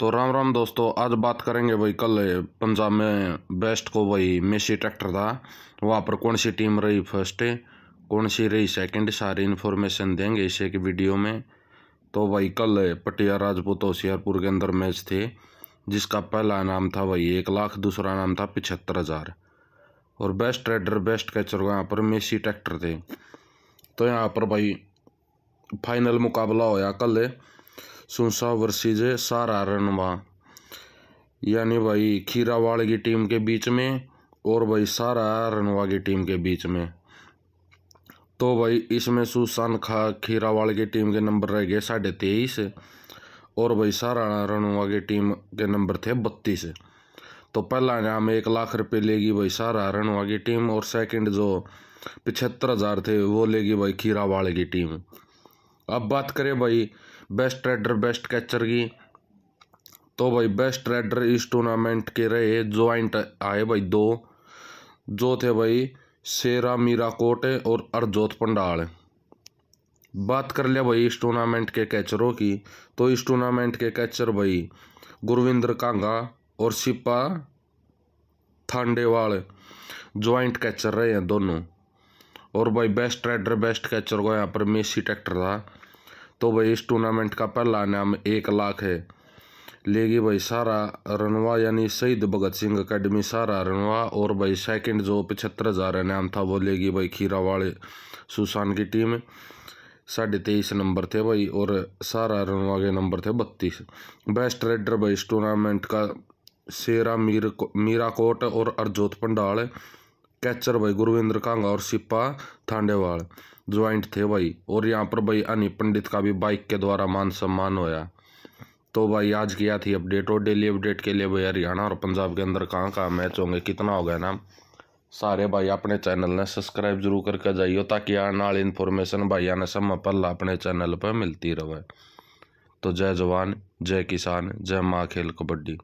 तो राम राम दोस्तों आज बात करेंगे भाई कल पंजाब में बेस्ट को भाई मेसी ट्रैक्टर था वहाँ पर कौन सी टीम रही फर्स्ट कौन सी रही सेकंड सारी इन्फॉर्मेशन देंगे इसे की वीडियो में तो भाई कल पटिया राजपूत होशियारपुर के अंदर मैच थे जिसका पहला नाम था भाई एक लाख दूसरा नाम था पिछहत्तर हज़ार और बेस्ट रेडर बेस्ट कैचर यहाँ पर मेसी ट्रैक्टर थे तो यहाँ पर भाई फाइनल मुकाबला होया कल सुनसा सारा रनवा यानी भाई खीरावाड़ की टीम के बीच में और भाई सारा रनवा की टीम के बीच में तो भाई इसमें सुसान खा खीरावाड़ की टीम के नंबर रह गए साढ़े तेईस और भाई सारा रनवा की टीम के नंबर थे बत्तीस तो पहला इनाम एक लाख रुपये लेगी भाई सारा रनवा की टीम और सेकंड जो पिछहत्तर हज़ार थे वो लेगी भाई खीरावाड़ की टीम अब बात करें भाई बेस्ट रेडर बेस्ट कैचर की तो भाई बेस्ट रेडर इस टूर्नामेंट के रहे ज्वाइंट आए भाई दो जो थे भाई शेरा मीरा कोटे और अरजोत पंडाल बात कर लिया भाई इस टूर्नामेंट के कैचरों की तो इस टूर्नामेंट के कैचर भाई गुरविंदर कांगा और सिपा थांडेवाल ज्वाइंट कैचर रहे हैं दोनों और भाई बेस्ट रेडर बेस्ट कैचर को यहाँ पर मेसी ट्रैक्टर था तो भाई इस टूर्नामेंट का पहला इनाम एक लाख है लेगी भाई सारा रनवा यानी शहीद भगत सिंह अकेडमी सारा रनवा और भाई सेकंड जो पचहत्तर हज़ार इनाम था वो लेगी भाई खीरा वाले सुशान की टीम साढ़े तेईस नंबर थे भाई और सारा रनवा के नंबर थे बत्तीस बेस्ट रेडर भाई इस टूर्नामेंट का शेरा मीर कोट और अरजोत पंडाल कैचर भाई गुरुविंद्र कांगा और सिपा थांडेवाल ज्वाइंट थे भाई और यहाँ पर भाई अनि पंडित का भी बाइक के द्वारा मान सम्मान होया तो भाई आज किया थी अपडेट और डेली अपडेट के लिए भाई हरियाणा और पंजाब के अंदर कहाँ कहाँ मैच होंगे कितना होगा ना सारे भाई अपने चैनल ने सब्सक्राइब जरूर करके जाइए ताकि आने वाली इन्फॉर्मेशन भाई आने सब पर अपने चैनल पर मिलती रहे तो जय जवान जय किसान जय माँ खेल कबड्डी